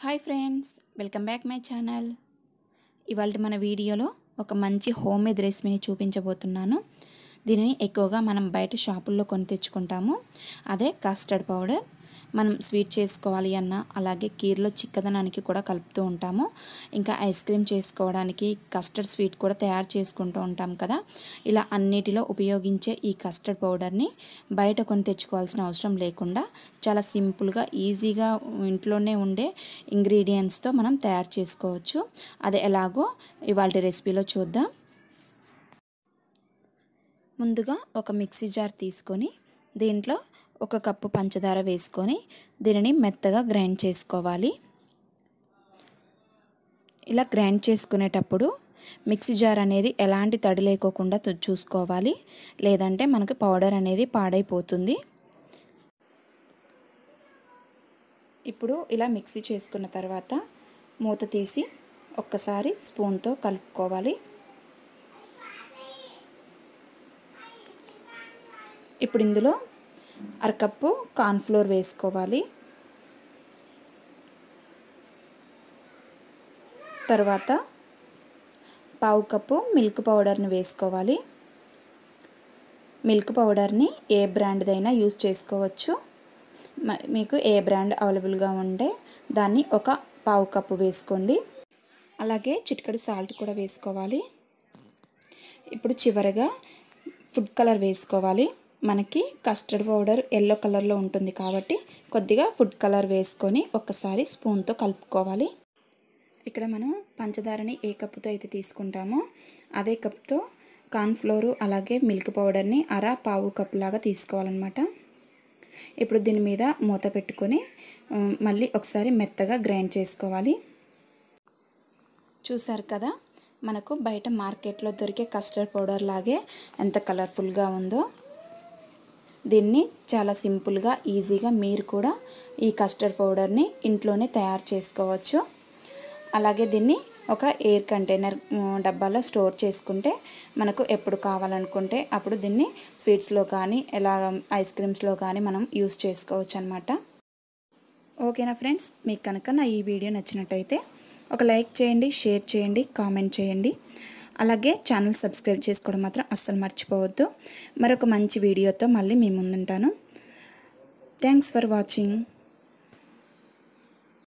hi friends welcome back my channel ఇవాళ మన వీడియోలో ఒక మంచి హోమ్మేడ్ రెసిపీని చూపించబోతున్నాను దీనిని ఎక్కువగా మనం బయట షాపుల్లో కొని తెచ్చుకుంటాము అదే కస్టర్డ్ పౌడర్ మనం స్వీట్ చేసుకోవాలి అన్న అలాగే కీర్లో చిక్కదనానికి కూడా కలుపుతూ ఉంటాము ఇంకా ఐస్ క్రీమ్ చేసుకోవడానికి కస్టర్డ్ స్వీట్ కూడా తయారు చేసుకుంటూ ఉంటాం కదా ఇలా అన్నిటిలో ఉపయోగించే ఈ కస్టర్డ్ పౌడర్ని బయట కొని తెచ్చుకోవాల్సిన అవసరం లేకుండా చాలా సింపుల్గా ఈజీగా ఇంట్లోనే ఉండే ఇంగ్రీడియంట్స్తో మనం తయారు చేసుకోవచ్చు అది ఎలాగో ఇవాళ రెసిపీలో చూద్దాం ముందుగా ఒక మిక్సీ జార్ తీసుకొని దీంట్లో ఒక కప్పు పంచదార వేసుకొని దీనిని మెత్తగా గ్రైండ్ చేసుకోవాలి ఇలా గ్రైండ్ చేసుకునేటప్పుడు మిక్సీ జార్ అనేది ఎలాంటి తడి లేకోకుండా చూసుకోవాలి లేదంటే మనకు పౌడర్ అనేది పాడైపోతుంది ఇప్పుడు ఇలా మిక్సీ చేసుకున్న తర్వాత మూత తీసి ఒక్కసారి స్పూన్తో కలుపుకోవాలి ఇప్పుడు ఇందులో అరకప్పు కార్న్ఫ్లోర్ వేసుకోవాలి తర్వాత పావు కప్పు మిల్క్ పౌడర్ని వేసుకోవాలి మిల్క్ పౌడర్ని ఏ బ్రాండ్దైనా యూస్ చేసుకోవచ్చు మీకు ఏ బ్రాండ్ అవైలబుల్గా ఉండే దాన్ని ఒక పావు కప్పు వేసుకోండి అలాగే చిటికడు సాల్ట్ కూడా వేసుకోవాలి ఇప్పుడు చివరగా ఫుడ్ కలర్ వేసుకోవాలి మనకి కస్టర్డ్ పౌడర్ ఎల్లో కలర్లో ఉంటుంది కాబట్టి కొద్దిగా ఫుడ్ కలర్ వేసుకొని ఒక్కసారి స్పూన్తో కలుపుకోవాలి ఇక్కడ మనం పంచదారని ఏ కప్పుతో అయితే తీసుకుంటామో అదే కప్తో కార్న్ఫ్లోరు అలాగే మిల్క్ పౌడర్ని అర పావు కప్పులాగా తీసుకోవాలన్నమాట ఇప్పుడు దీని మీద మూత పెట్టుకొని మళ్ళీ ఒకసారి మెత్తగా గ్రైండ్ చేసుకోవాలి చూసారు కదా మనకు బయట మార్కెట్లో దొరికే కస్టర్డ్ పౌడర్ లాగే ఎంత కలర్ఫుల్గా ఉందో దీన్ని చాలా సింపుల్గా ఈజీగా మీరు కూడా ఈ కస్టర్డ్ పౌడర్ని ఇంట్లోనే తయారు చేసుకోవచ్చు అలాగే దీన్ని ఒక ఎయిర్ కంటైనర్ డబ్బాలో స్టోర్ చేసుకుంటే మనకు ఎప్పుడు కావాలనుకుంటే అప్పుడు దీన్ని స్వీట్స్లో కానీ ఎలా ఐస్ క్రీమ్స్లో కానీ మనం యూస్ చేసుకోవచ్చు అనమాట ఓకేనా ఫ్రెండ్స్ మీకు కనుక నా ఈ వీడియో నచ్చినట్టయితే ఒక లైక్ చేయండి షేర్ చేయండి కామెంట్ చేయండి అలాగే ఛానల్ సబ్స్క్రైబ్ చేసుకోవడం మాత్రం అస్సలు మర్చిపోవద్దు మరొక మంచి వీడియోతో మళ్ళీ మీ ముందుంటాను థ్యాంక్స్ ఫర్ వాచింగ్